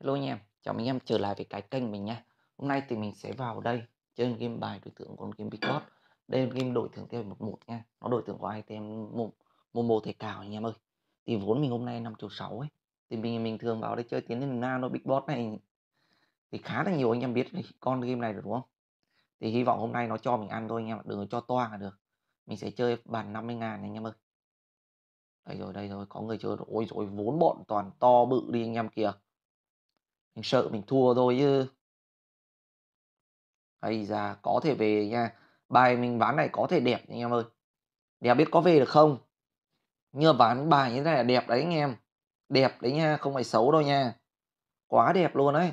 Hello anh em, chào anh em trở lại với cái kênh mình nha Hôm nay thì mình sẽ vào đây chơi game bài đối tượng con game Bitcoin Đây là game đổi thưởng theo một một nha Nó đổi thưởng của item một một một thẻ cào anh em ơi Thì vốn mình hôm nay năm triệu sáu ấy Thì mình mình thường vào đây chơi tiến lên nano big boss này Thì khá là nhiều anh em biết con game này được đúng không Thì hy vọng hôm nay nó cho mình ăn thôi anh em Đừng cho toang là được Mình sẽ chơi bàn 50 ngàn anh em ơi Đây rồi đây rồi có người chơi Ôi rồi vốn bọn toàn to bự đi anh em kìa mình sợ mình thua thôi chứ hay ra có thể về nha bài mình ván này có thể đẹp anh em ơi đẹp biết có về được không như ván bài như thế này là đẹp đấy anh em đẹp đấy nha không phải xấu đâu nha quá đẹp luôn đấy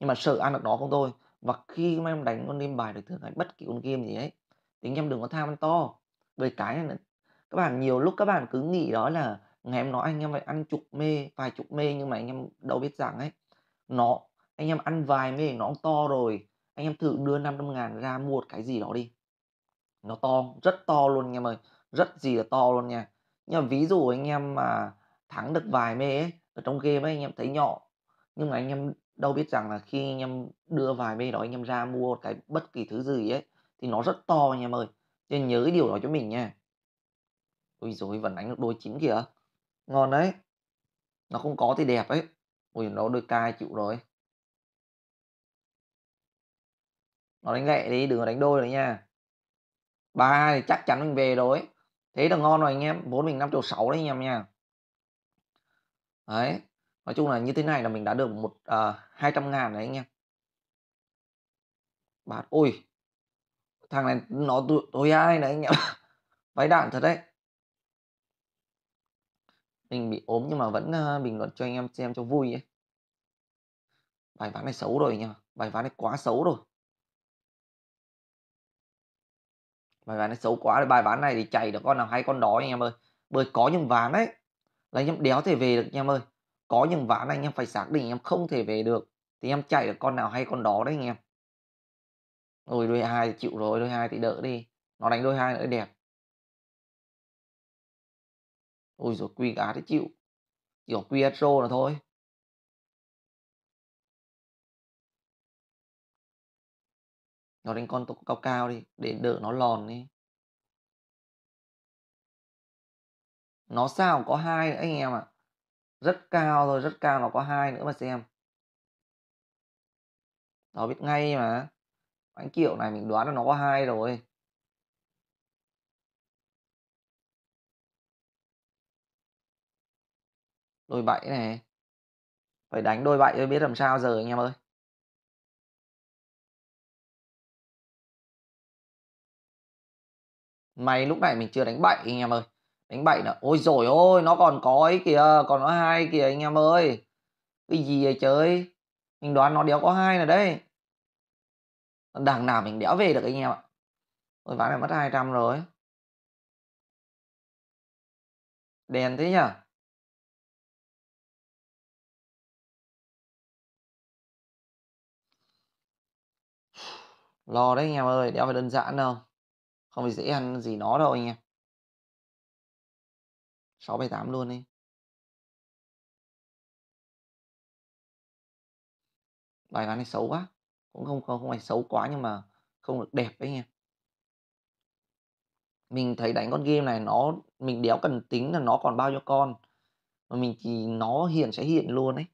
nhưng mà sợ ăn được nó không thôi và khi mà em đánh con đêm bài được thường hay bất kỳ con game gì ấy thì anh em đừng có tham ăn to về cái này các bạn nhiều lúc các bạn cứ nghĩ đó là ngày em nói anh em phải ăn chục mê vài chục mê nhưng mà anh em đâu biết rằng ấy nó anh em ăn vài miếng nó cũng to rồi anh em thử đưa 500 ngàn ra mua một cái gì đó đi nó to rất to luôn anh em ơi rất gì là to luôn nha nhưng mà ví dụ anh em mà thắng được vài mê ấy, ở trong game ấy anh em thấy nhỏ nhưng mà anh em đâu biết rằng là khi anh em đưa vài mê đó anh em ra mua một cái bất kỳ thứ gì ấy thì nó rất to anh em ơi nên nhớ cái điều đó cho mình nha ôi rồi vẫn đánh được đôi chín kìa ngon đấy nó không có thì đẹp ấy ui nó đôi cai chịu rồi nó đánh lẹ đi đừng có đánh đôi rồi nha ba hai thì chắc chắn mình về rồi thế là ngon rồi anh em vốn mình năm triệu sáu đấy anh em nha đấy nói chung là như thế này là mình đã được một à, hai uh, trăm ngàn đấy anh em bạt ôi thằng này nó tôi ai đấy anh em váy đạn thật đấy mình bị ốm nhưng mà vẫn ờ, bình luận cho anh em xem cho vui ấy bài ván này xấu rồi nha bài ván này quá xấu rồi bài ván này xấu quá rồi bài ván này thì chạy được con nào hay con đó anh em ơi bởi có những ván đấy là anh em đéo thể về được anh em ơi có những ván anh em phải xác định em không thể về được thì em chạy được con nào hay con đó đấy anh em rồi đôi hai thì chịu rồi đôi hai thì đỡ đi nó đánh đôi hai nữa đẹp ôi rồi quy gá thế chịu chỉ có qsro là thôi nó đánh con cao cao đi để đỡ nó lòn đi nó sao có hai nữa anh em ạ à. rất cao rồi rất cao nó có hai nữa mà xem nó biết ngay mà anh kiểu này mình đoán là nó có hai rồi đôi bảy này phải đánh đôi bảy tôi biết làm sao giờ anh em ơi may lúc này mình chưa đánh bảy anh em ơi đánh bảy nữa ôi rồi ôi nó còn có ấy kìa còn có hai kìa anh em ơi cái gì vậy chơi mình đoán nó đéo có hai là đấy đằng nào mình đéo về được anh em ạ ôi ván này mất 200 rồi đèn thế nhỉ lo đấy anh em ơi đéo phải đơn giản đâu không phải dễ ăn gì nó đâu anh em sáu bảy tám luôn đi bài ván này xấu quá cũng không không không phải xấu quá nhưng mà không được đẹp đấy nha mình thấy đánh con game này nó mình đéo cần tính là nó còn bao nhiêu con mà mình chỉ nó hiện sẽ hiện luôn đấy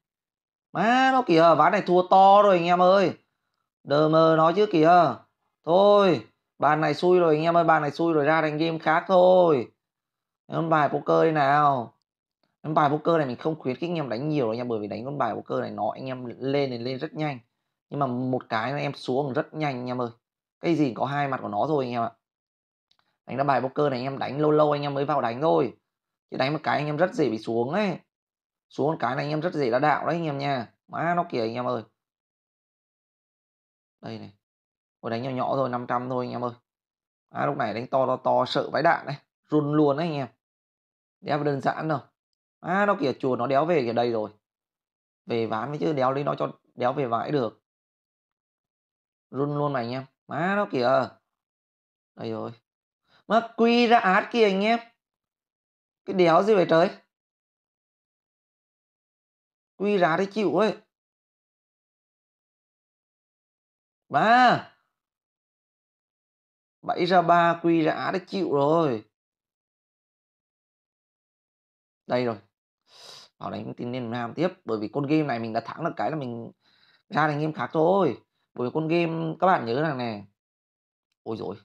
má nó kìa ván này thua to rồi anh em ơi Đờ mơ nói trước kìa. Thôi, bàn này xui rồi anh em ơi, bàn này xui rồi ra đánh game khác thôi. Con bài poker đây nào. Con bài poker này mình không khuyến khích anh em đánh nhiều đâu nha, bởi vì đánh con bài poker này nó anh em lên thì lên rất nhanh. Nhưng mà một cái anh em xuống rất nhanh anh em ơi. Cái gì có hai mặt của nó thôi anh em ạ. Đánh ra bài poker này anh em đánh lâu lâu anh em mới vào đánh thôi. Chứ đánh một cái anh em rất dễ bị xuống ấy. Xuống một cái này anh em rất dễ đã đạo đấy anh em nha. Má nó kìa anh em ơi đây này Ủa đánh nhỏ nhỏ thôi 500 thôi anh em ơi à, lúc này đánh to to to sợ vãi đạn đấy run luôn đấy anh em đéo đơn giản đâu à nó kìa chùa nó đéo về kìa đây rồi về ván với chứ đéo lấy nó cho đéo về vãi được run luôn mà anh em má nó kìa đây rồi mà quy ra át kìa anh em cái đéo gì vậy trời quy ra đấy chịu ấy ba bảy ra ba quy ra á đã chịu rồi đây rồi bảo đánh tin lên nam tiếp bởi vì con game này mình đã thắng được cái là mình ra thành game khác thôi bởi vì con game các bạn nhớ rằng này ôi rồi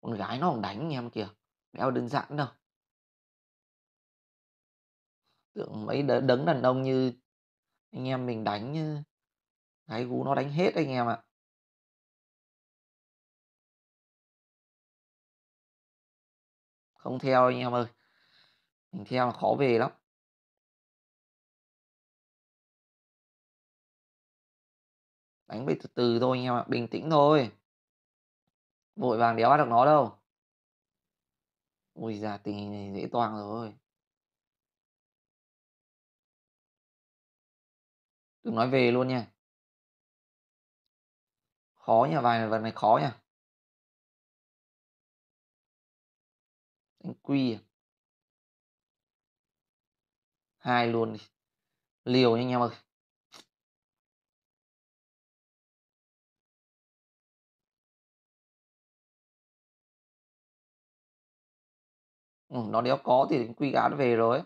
con gái nó còn đánh anh em kìa đéo đơn giản đâu tưởng mấy đấng đàn ông như anh em mình đánh gái gú nó đánh hết anh em ạ à. không theo anh em ơi mình theo là khó về lắm đánh về từ từ thôi anh em ạ bình tĩnh thôi vội vàng đéo bắt được nó đâu ui già tình hình này dễ toang rồi đừng nói về luôn nha khó nha vài vật này khó nha đánh quy à? hai luôn đi liều nha anh em ơi ừ, nó nếu có thì đánh quy nó về rồi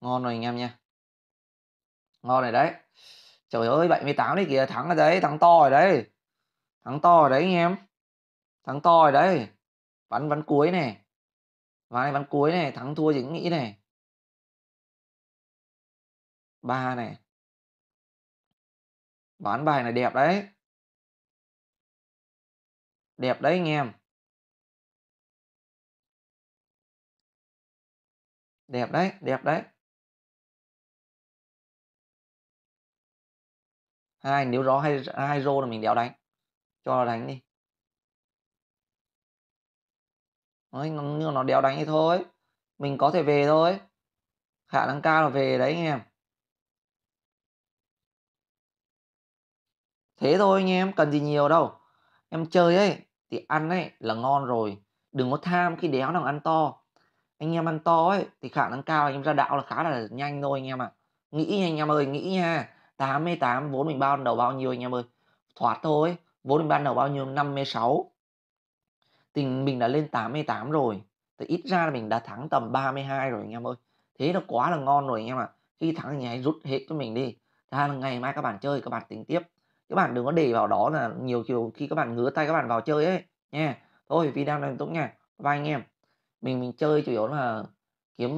ngon rồi anh em nha ngon này đấy trời ơi 78 đấy kìa thắng ở đấy thắng to rồi đấy thắng to rồi đấy anh em thắng to rồi đấy ván ván cuối này ván này ván cuối này thắng thua gì cũng nghĩ này ba này bán bài này đẹp đấy đẹp đấy anh em đẹp đấy đẹp đấy hai nếu rõ hay hai rô là mình đéo đánh cho nó đánh đi Đấy, nó, nhưng nó đéo đánh thì thôi mình có thể về thôi khả năng cao là về đấy anh em thế thôi anh em cần gì nhiều đâu em chơi ấy thì ăn ấy là ngon rồi đừng có tham khi đéo nào ăn to anh em ăn to ấy thì khả năng cao anh em ra đạo là khá là nhanh thôi anh em ạ à. nghĩ nha anh em ơi nghĩ nha 88 vốn mình ban đầu bao nhiêu anh em ơi thoát thôi vốn mình ban đầu bao nhiêu 56 tình mình đã lên 88 rồi thì ít ra là mình đã thắng tầm 32 rồi anh em ơi thế nó quá là ngon rồi anh em ạ à. khi thắng thì hãy rút hết cho mình đi ra là ngày mai các bạn chơi các bạn tính tiếp các bạn đừng có để vào đó là nhiều chiều khi các bạn ngứa tay các bạn vào chơi ấy nha thôi video này tốt nha và anh em mình mình chơi chủ yếu là kiếm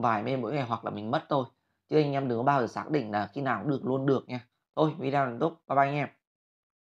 vài mê mỗi ngày hoặc là mình mất thôi chứ anh em đừng có bao giờ xác định là khi nào cũng được luôn được nha thôi video đến lúc bye bye anh em